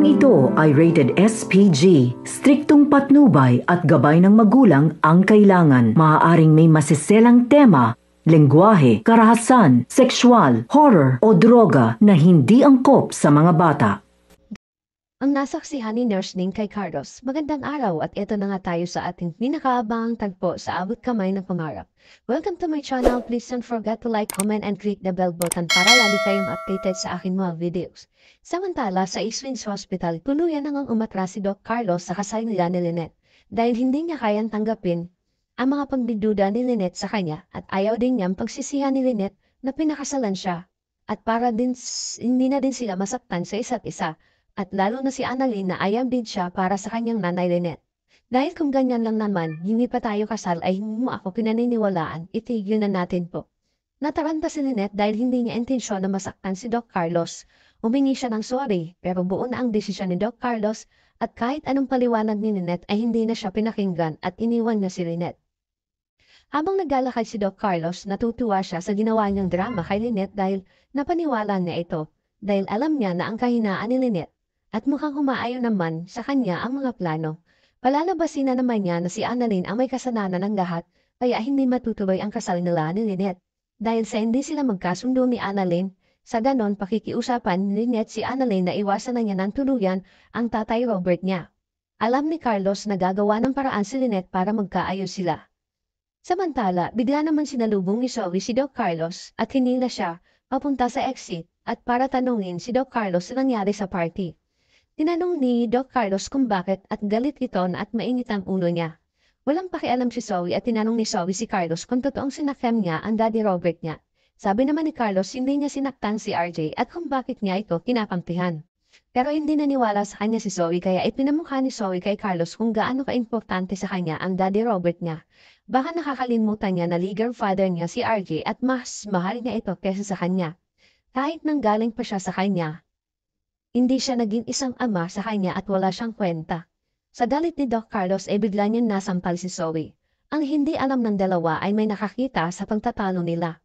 Programang ito ay rated SPG, striktong patnubay at gabay ng magulang ang kailangan. Maaaring may masiselang tema lengguwahe, karahasan, sexual, horror o droga na hindi angkop sa mga bata ang nasaksihan ni Nurse Ning kay Carlos. Magandang araw at ito na nga tayo sa ating pinakaabang tagpo sa abot kamay ng pangarap. Welcome to my channel. Please don't forget to like, comment, and click the bell button para lagi kayong updated sa akin mga videos. Samantala, sa Eastwinds Hospital, tuluyan ang umatras si Doc Carlos sa kasal nila ni Lynette dahil hindi niya kayang tanggapin ang mga pagbiduda ni Lynette sa kanya at ayaw din niyang pagsisihan ni Lynette na pinakasalan siya at para din hindi na din sila masaktan sa isa't isa at lalo na si Annalyn na ayambid siya para sa kanyang nanay Lynette. Dahil kung ganyan lang naman, hindi pa tayo kasal ay hindi mo ako pinaniniwalaan, itigil na natin po. Nataranta si Lynette dahil hindi niya intensyon na masaktan si Doc Carlos. Umingi siya ng sorry, pero buo na ang desisyon ni Doc Carlos at kahit anong paliwanag ni Lynette ay hindi na siya pinakinggan at iniwan niya si Lynette. Habang naglalakad si Doc Carlos, natutuwa siya sa ginawa niyang drama kay Lynette dahil napaniwala niya ito, dahil alam niya na ang kahinaan ni Lynette at mukhang humaayon naman sa kanya ang mga plano. Palalabasin na naman niya na si Annalyn ang may kasalanan ng lahat, kaya hindi matutuloy ang kasal nila ni Lynette. Dahil sa hindi sila magkasundo ni Annalyn, sa ganon pakikiusapan ni Lynette si Annalyn na iwasan na niya ng tuluyan ang tatay Robert niya. Alam ni Carlos na gagawa ng paraan si Lynette para magkaayos sila. Samantala, bigla naman sinalubong ni Zoe si Doc Carlos at hinila siya papunta sa exit at para tanungin si Doc Carlos sa nangyari sa party. Tinanong ni Doc Carlos kung bakit at galit ito na at mainit ang ulo niya. Walang pakialam si Zoe at tinanong ni Zoe si Carlos kung totoong sinakam niya ang daddy Robert niya. Sabi naman ni Carlos hindi niya sinaktan si RJ at kung bakit niya ito kinapampihan. Pero hindi naniwala sa kanya si Zoe kaya ipinamukha ni Zoe kay Carlos kung gaano kaimportante sa kanya ang daddy Robert niya. Baka nakakalimutan niya na legal father niya si RJ at mas mahal niya ito kesa sa kanya. Kahit nang galing pa siya sa kanya, hindi siya naging isang ama sa kanya at wala siyang kwenta. Sa galit ni Doc Carlos ay eh, bigla niyang nasampal si Zoe. Ang hindi alam ng dalawa ay may nakakita sa pagtatalo nila.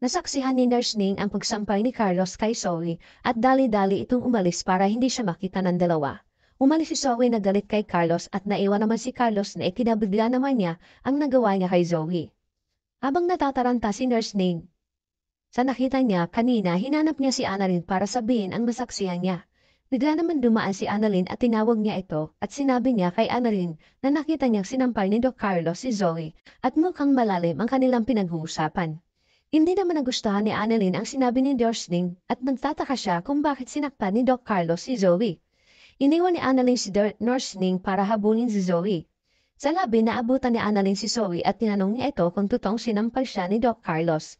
Nasaksihan ni Nurse Ning ang pagsampay ni Carlos kay Zoe at dali-dali itong umalis para hindi siya makita ng dalawa. Umalis si Zoe na galit kay Carlos at naiwan naman si Carlos na ikinabigla naman niya ang nagawa niya kay Zoe. Habang natataranta si Nurse Ning, sa nakita niya kanina hinanap niya si Annalyn para sabihin ang masaksihan niya. Bigla naman dumaan si Annalyn at tinawag niya ito at sinabi niya kay Annalyn na nakita niyang sinampal ni Doc Carlos si Zoe at mukhang malalim ang kanilang pinag-uusapan. Hindi naman nagustuhan ni Annalyn ang sinabi ni Dorsling at nagtataka siya kung bakit sinaktan ni Doc Carlos si Zoe. Iniwan ni Annalyn si Dorsling para habulin si Zoe. Sa labi, naabutan ni Annalyn si Zoe at tinanong niya ito kung tutong sinampal siya ni Doc Carlos.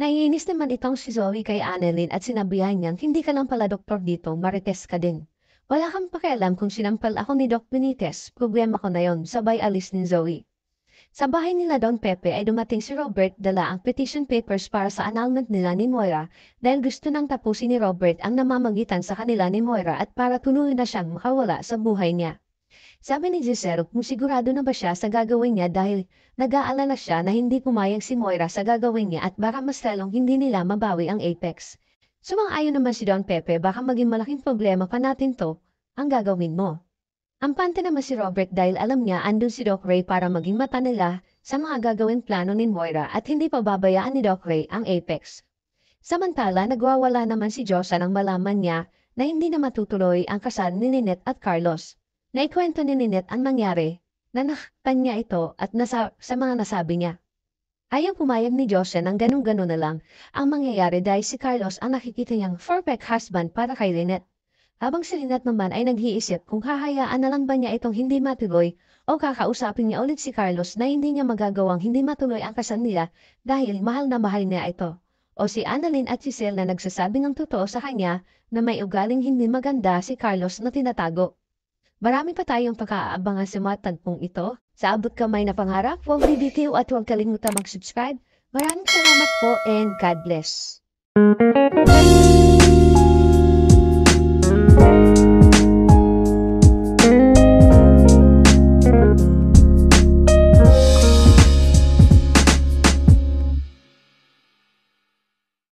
Naiinis naman itong si Zoe kay Annalyn at sinabihan niyang hindi ka lang pala doktor dito, marites ka din. Wala kang pakialam kung sinampal ako ni Doc Benitez, problema ko na yon, sabay alis ni Zoe. Sa bahay nila Don Pepe ay dumating si Robert dala ang petition papers para sa annulment nila ni Moira dahil gusto nang tapusin ni Robert ang namamagitan sa kanila ni Moira at para tuloy na siyang makawala sa buhay niya. Sabi ni Giselle kung sigurado na ba siya sa gagawin niya dahil nag-aalala siya na hindi kumayang si Moira sa gagawin niya at baka mas lalong hindi nila mabawi ang Apex. Sumang-ayon naman si Don Pepe baka maging malaking problema pa natin to, ang gagawin mo. Ampante naman si Robert dahil alam niya andun si Doc Ray para maging mata nila sa mga gagawin plano ni Moira at hindi pababayaan ni Doc Ray ang Apex. Samantala nagwawala naman si Josa nang malaman niya na hindi na matutuloy ang kasal ni Lynette at Carlos. Naikwento ni Ninette ang mangyari, na nakakpan niya ito at nasa sa mga nasabi niya. Ayaw pumayag ni Josian ang ganun-ganun na lang ang mangyayari dahil si Carlos ang nakikita niyang perfect husband para kay Lynette. Habang si Lynette naman ay naghiisip kung hahayaan na lang ba niya itong hindi matuloy o kakausapin niya ulit si Carlos na hindi niya magagawang hindi matuloy ang kasal nila dahil mahal na mahal niya ito. O si Annalyn at si na nagsasabi ng totoo sa kanya na may ugaling hindi maganda si Carlos na tinatago. Marami pa tayong pag-aabangan sa mga tagpong ito. Sa abot kamay na pangarap, huwag bibitiw at huwag kalimutan mag-subscribe. Maraming salamat po and God bless.